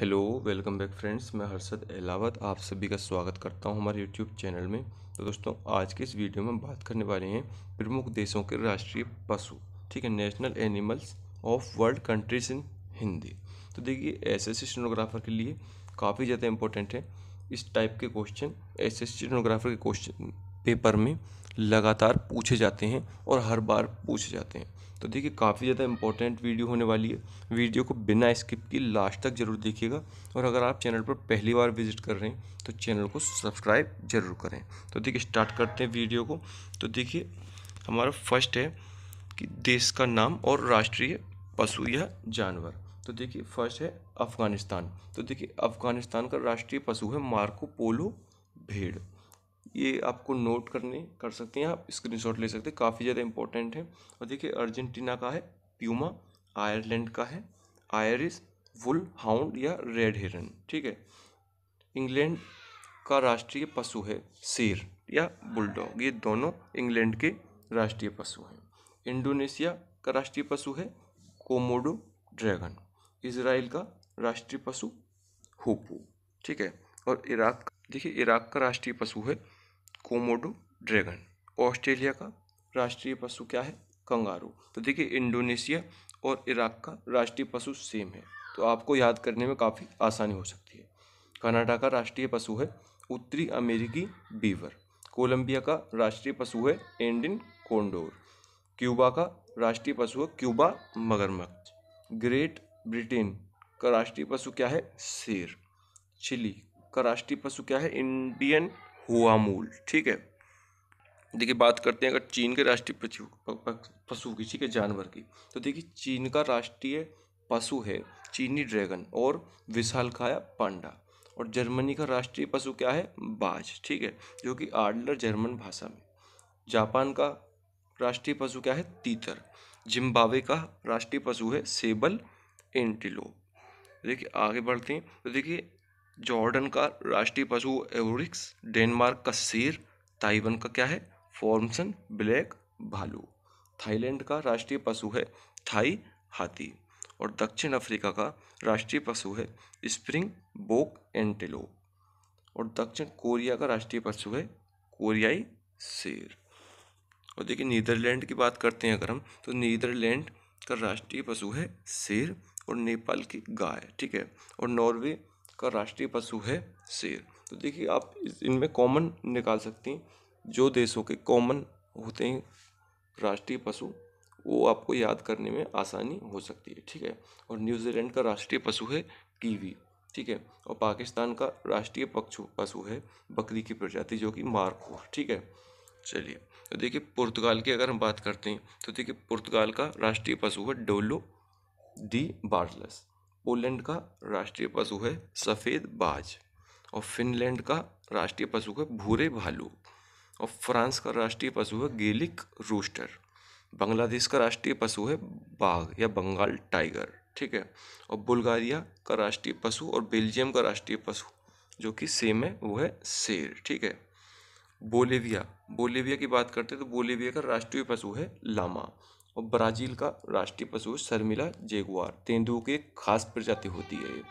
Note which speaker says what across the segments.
Speaker 1: hello welcome back friends मैं हर्षद अलावत आप सभी का स्वागत करता हूं हमारे यूट्यूब चैनल में तो दोस्तों आज के इस वीडियो में हम बात करने वाले हैं प्रमुख देशों के राष्ट्रीय पशु ठीक है national animals of world countries in Hindi तो देखिए एस एस स्टेनोग्राफर के लिए काफ़ी ज़्यादा इंपॉर्टेंट है इस टाइप के क्वेश्चन एस एस के क्वेश्चन पेपर में लगातार पूछे जाते हैं और हर बार पूछे जाते हैं तो देखिए काफ़ी ज़्यादा इंपॉर्टेंट वीडियो होने वाली है वीडियो को बिना स्किप की लास्ट तक ज़रूर देखिएगा और अगर आप चैनल पर पहली बार विजिट कर रहे हैं तो चैनल को सब्सक्राइब ज़रूर करें तो देखिए स्टार्ट करते हैं वीडियो को तो देखिए हमारा फर्स्ट है कि देश का नाम और राष्ट्रीय पशु या जानवर तो देखिए फर्स्ट है अफ़गानिस्तान तो देखिए अफ़गानिस्तान का राष्ट्रीय पशु है मार्को पोलो भेड़ ये आपको नोट करने कर सकते हैं आप स्क्रीनशॉट ले सकते हैं काफ़ी ज़्यादा इंपॉर्टेंट है और देखिए अर्जेंटीना का है प्यूमा आयरलैंड का है आयरिस वुल हाउंड या रेड हिरन ठीक है इंग्लैंड का राष्ट्रीय पशु है शेर या बुलडॉग ये दोनों इंग्लैंड के राष्ट्रीय पशु हैं इंडोनेशिया का राष्ट्रीय पशु है कोमोडो ड्रैगन इसराइल का राष्ट्रीय पशु होपू ठीक है और इराक देखिए इराक का राष्ट्रीय पशु है कोमोडो ड्रैगन ऑस्ट्रेलिया का राष्ट्रीय पशु क्या है कंगारू तो देखिए इंडोनेशिया और इराक का राष्ट्रीय पशु सेम है तो आपको याद करने में काफ़ी आसानी हो सकती है कनाडा का राष्ट्रीय पशु है उत्तरी अमेरिकी बीवर कोलंबिया का राष्ट्रीय पशु है एंडिन कोंडोर क्यूबा का राष्ट्रीय पशु है क्यूबा मगरमच्छ ग्रेट ब्रिटेन का राष्ट्रीय पशु क्या है शेर चिली का राष्ट्रीय पशु क्या है इंडियन हुआ मूल ठीक है देखिए बात करते हैं अगर चीन के राष्ट्रीय पशु पशु की ठीक है जानवर की तो देखिए चीन का राष्ट्रीय पशु है चीनी ड्रैगन और विशाल खाया पांडा और जर्मनी का राष्ट्रीय पशु क्या है बाज ठीक है जो कि आडलर जर्मन भाषा में जापान का राष्ट्रीय पशु क्या है तीतर जिम्बावे का राष्ट्रीय पशु है सेबल एंटीलोप देखिए आगे बढ़ते हैं तो देखिए जॉर्डन का राष्ट्रीय पशु एवरिक्स डेनमार्क का शेर ताइवान का क्या है फॉर्मसन ब्लैक भालू थाईलैंड का राष्ट्रीय पशु है थाई हाथी और दक्षिण अफ्रीका का राष्ट्रीय पशु है स्प्रिंग बोक एंटेलो और दक्षिण कोरिया का राष्ट्रीय पशु है कोरियाई शेर और देखिए नीदरलैंड की बात करते हैं अगर हम तो नीदरलैंड का राष्ट्रीय पशु है शेर और नेपाल की गाय ठीक है और नॉर्वे का राष्ट्रीय पशु है शेर तो देखिए आप इनमें कॉमन निकाल सकते हैं जो देशों के कॉमन होते हैं राष्ट्रीय पशु वो आपको याद करने में आसानी हो सकती है ठीक है और न्यूजीलैंड का राष्ट्रीय पशु है कीवी ठीक है और पाकिस्तान का राष्ट्रीय पक्षु पशु है बकरी की प्रजाति जो कि मारखोर ठीक है चलिए तो देखिए पुर्तगाल की अगर हम बात करते हैं तो देखिए पुर्तगाल का राष्ट्रीय पशु है डोलो दी बार्लस पोलैंड का राष्ट्रीय पशु है सफ़ेद बाज और फिनलैंड का राष्ट्रीय पशु है भूरे भालू और फ्रांस का राष्ट्रीय पशु है गेलिक रूस्टर बांग्लादेश का राष्ट्रीय पशु है बाघ या बंगाल टाइगर ठीक है और बुल्गारिया का राष्ट्रीय पशु और बेल्जियम का राष्ट्रीय पशु जो कि सेम है वो है शेर ठीक है बोलीविया बोलीविया की बात करते हैं तो बोलीविया का राष्ट्रीय पशु है लामा और ब्राज़ील का राष्ट्रीय पशु शर्मिला जेगुआर तेंदुओं की एक खास प्रजाति होती है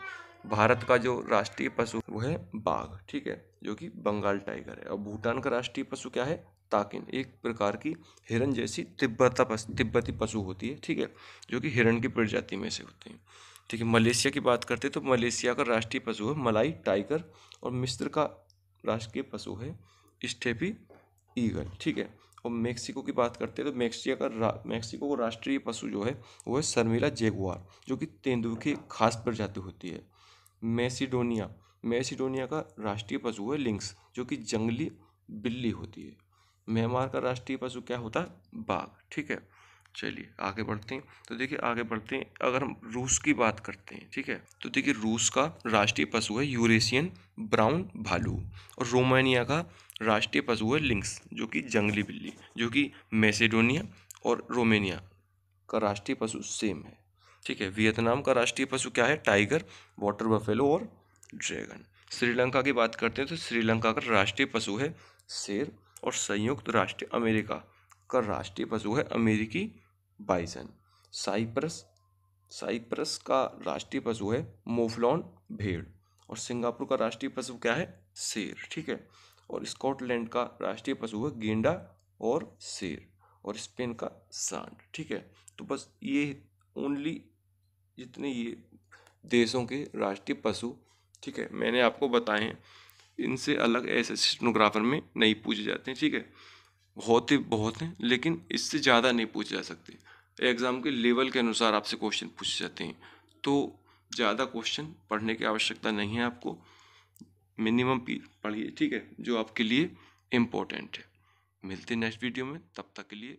Speaker 1: भारत का जो राष्ट्रीय पशु वो है बाघ ठीक है जो कि बंगाल टाइगर है और भूटान का राष्ट्रीय पशु क्या है ताकिन एक प्रकार की हिरण जैसी तिब्बता पशु तिब्बती पशु होती है ठीक है जो कि हिरण की प्रजाति में से होते हैं ठीक है मलेशिया की बात करते हैं तो मलेशिया का राष्ट्रीय पशु है मलाई टाइगर और मिस्र का राष्ट्रीय पशु है स्टेपी ईगल ठीक है और मैक्सिको की बात करते हैं तो मेक्सिको का मैक्सिको का राष्ट्रीय पशु जो है वो है शर्मिला जेगुआर जो कि तेंदुए की खास प्रजाति होती है मैसिडोनिया मैसिडोनिया का राष्ट्रीय पशु है लिंक्स जो कि जंगली बिल्ली होती है म्यांमार का राष्ट्रीय पशु क्या होता है बाघ ठीक है चलिए आगे बढ़ते हैं तो देखिए आगे बढ़ते हैं अगर हम रूस की बात करते हैं ठीक है तो देखिए रूस का राष्ट्रीय पशु है यूरेशियन ब्राउन भालू और रोमानिया का राष्ट्रीय पशु है लिंक्स जो कि जंगली बिल्ली जो कि मैसेडोनिया और रोमेनिया का राष्ट्रीय पशु सेम है ठीक है वियतनाम का राष्ट्रीय पशु क्या है टाइगर वाटर बफेलो और ड्रैगन श्रीलंका की बात करते हैं तो श्रीलंका का राष्ट्रीय पशु है शेर और संयुक्त राष्ट्र अमेरिका का राष्ट्रीय पशु है अमेरिकी बाइसन साइप्रस साइप्रस का राष्ट्रीय पशु है मोफलॉन भेड़ और सिंगापुर का राष्ट्रीय पशु क्या है शेर ठीक है और स्कॉटलैंड का राष्ट्रीय पशु है गेंडा और शेर और स्पेन का सांड ठीक है तो बस ये ओनली जितने ये देशों के राष्ट्रीय पशु ठीक है मैंने आपको बताए हैं इनसे अलग ऐसे स्टेनोग्राफर में नहीं पूछे जाते हैं ठीक है बहुत ही बहुत हैं लेकिन इससे ज़्यादा नहीं पूछे जा सकते एग्ज़ाम के लेवल के अनुसार आपसे क्वेश्चन पूछे जाते हैं तो ज़्यादा क्वेश्चन पढ़ने की आवश्यकता नहीं है आपको मिनिमम पढ़िए ठीक है जो आपके लिए इम्पोर्टेंट है मिलते हैं नेक्स्ट वीडियो में तब तक के लिए